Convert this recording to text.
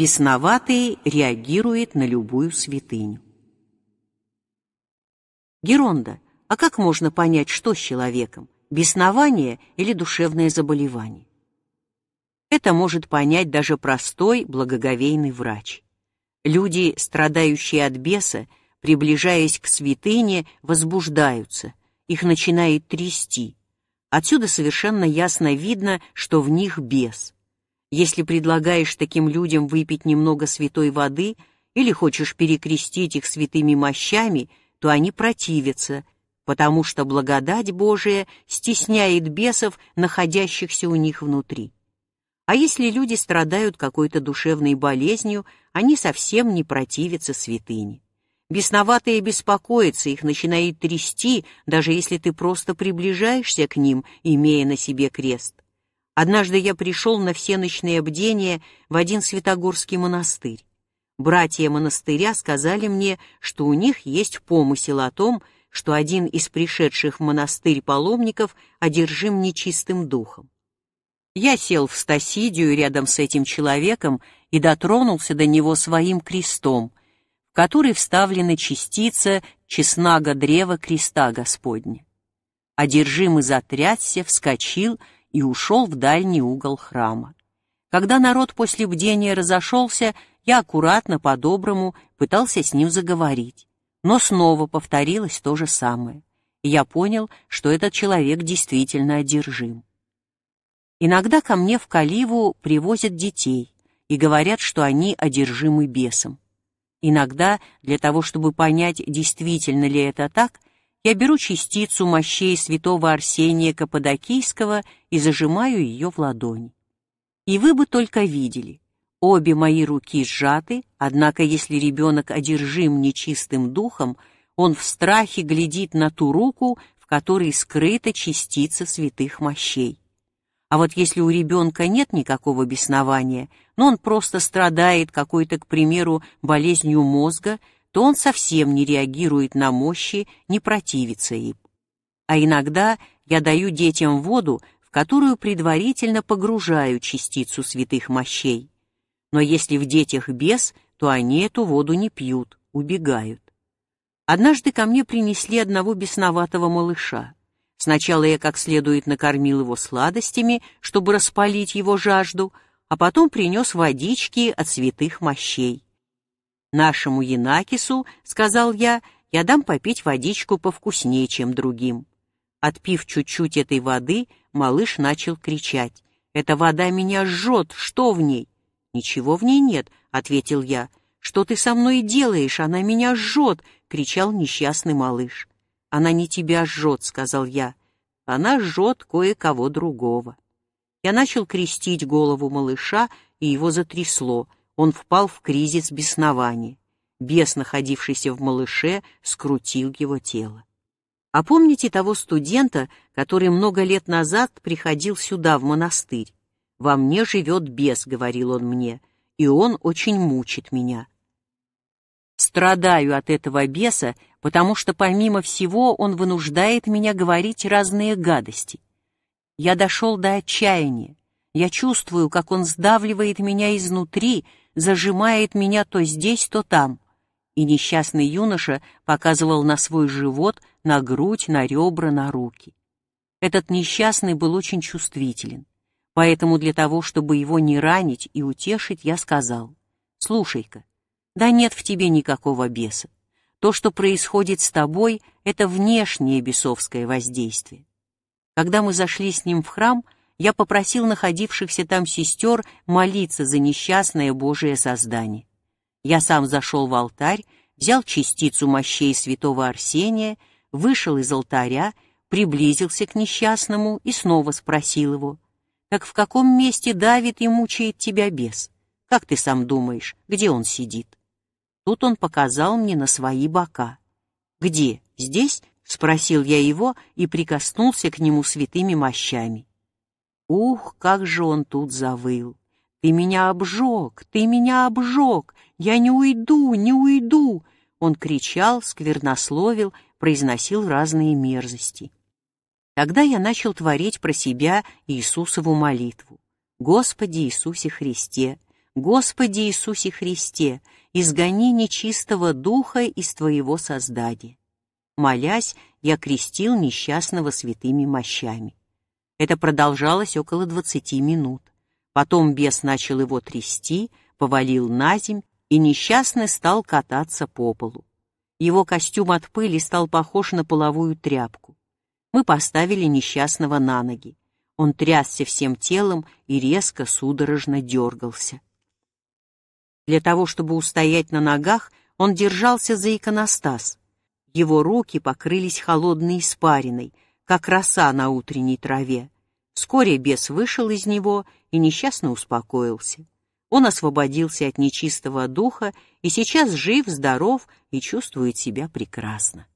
Бесноватый реагирует на любую святыню. Геронда, а как можно понять, что с человеком, беснование или душевное заболевание? Это может понять даже простой благоговейный врач. Люди, страдающие от беса, приближаясь к святыне, возбуждаются, их начинает трясти. Отсюда совершенно ясно видно, что в них бес – если предлагаешь таким людям выпить немного святой воды или хочешь перекрестить их святыми мощами, то они противятся, потому что благодать Божия стесняет бесов, находящихся у них внутри. А если люди страдают какой-то душевной болезнью, они совсем не противятся святыне. Бесноватые беспокоятся, их начинает трясти, даже если ты просто приближаешься к ним, имея на себе крест. Однажды я пришел на всеночные бдения в один святогорский монастырь. Братья монастыря сказали мне, что у них есть помысел о том, что один из пришедших в монастырь паломников одержим нечистым духом. Я сел в стасидию рядом с этим человеком и дотронулся до него своим крестом, в который вставлена частица чеснага древа креста Господня. Одержимый затрясся, вскочил — и ушел в дальний угол храма. Когда народ после бдения разошелся, я аккуратно, по-доброму пытался с ним заговорить. Но снова повторилось то же самое. И я понял, что этот человек действительно одержим. Иногда ко мне в Каливу привозят детей и говорят, что они одержимы бесом. Иногда, для того чтобы понять, действительно ли это так, я беру частицу мощей святого Арсения Каппадокийского и зажимаю ее в ладонь. И вы бы только видели, обе мои руки сжаты, однако если ребенок одержим нечистым духом, он в страхе глядит на ту руку, в которой скрыта частица святых мощей. А вот если у ребенка нет никакого беснования, но он просто страдает какой-то, к примеру, болезнью мозга, то он совсем не реагирует на мощи, не противится им. А иногда я даю детям воду, в которую предварительно погружаю частицу святых мощей. Но если в детях бес, то они эту воду не пьют, убегают. Однажды ко мне принесли одного бесноватого малыша. Сначала я как следует накормил его сладостями, чтобы распалить его жажду, а потом принес водички от святых мощей. Нашему енакису сказал я, я дам попить водичку повкуснее, чем другим. Отпив чуть-чуть этой воды, малыш начал кричать. «Эта вода меня жжет! Что в ней?» «Ничего в ней нет», — ответил я. «Что ты со мной делаешь? Она меня жжет!» — кричал несчастный малыш. «Она не тебя жжет», — сказал я. «Она жжет кое-кого другого». Я начал крестить голову малыша, и его затрясло — он впал в кризис беснования. Бес, находившийся в малыше, скрутил его тело. А помните того студента, который много лет назад приходил сюда, в монастырь? «Во мне живет бес», — говорил он мне, — «и он очень мучит меня». Страдаю от этого беса, потому что помимо всего он вынуждает меня говорить разные гадости. Я дошел до отчаяния. Я чувствую, как он сдавливает меня изнутри, зажимает меня то здесь, то там. И несчастный юноша показывал на свой живот, на грудь, на ребра, на руки. Этот несчастный был очень чувствителен. Поэтому для того, чтобы его не ранить и утешить, я сказал, «Слушай-ка, да нет в тебе никакого беса. То, что происходит с тобой, это внешнее бесовское воздействие. Когда мы зашли с ним в храм — я попросил находившихся там сестер молиться за несчастное Божие создание. Я сам зашел в алтарь, взял частицу мощей святого Арсения, вышел из алтаря, приблизился к несчастному и снова спросил его, «Так в каком месте давит и мучает тебя бес? Как ты сам думаешь, где он сидит?» Тут он показал мне на свои бока. «Где? Здесь?» — спросил я его и прикоснулся к нему святыми мощами. Ух, как же он тут завыл! «Ты меня обжег! Ты меня обжег! Я не уйду, не уйду!» Он кричал, сквернословил, произносил разные мерзости. Тогда я начал творить про себя Иисусову молитву. «Господи Иисусе Христе! Господи Иисусе Христе! Изгони нечистого духа из Твоего создания!» Молясь, я крестил несчастного святыми мощами. Это продолжалось около двадцати минут. Потом бес начал его трясти, повалил на земь, и несчастный стал кататься по полу. Его костюм от пыли стал похож на половую тряпку. Мы поставили несчастного на ноги. Он трясся всем телом и резко, судорожно дергался. Для того, чтобы устоять на ногах, он держался за иконостас. Его руки покрылись холодной испариной — как роса на утренней траве. Вскоре бес вышел из него и несчастно успокоился. Он освободился от нечистого духа и сейчас жив, здоров и чувствует себя прекрасно.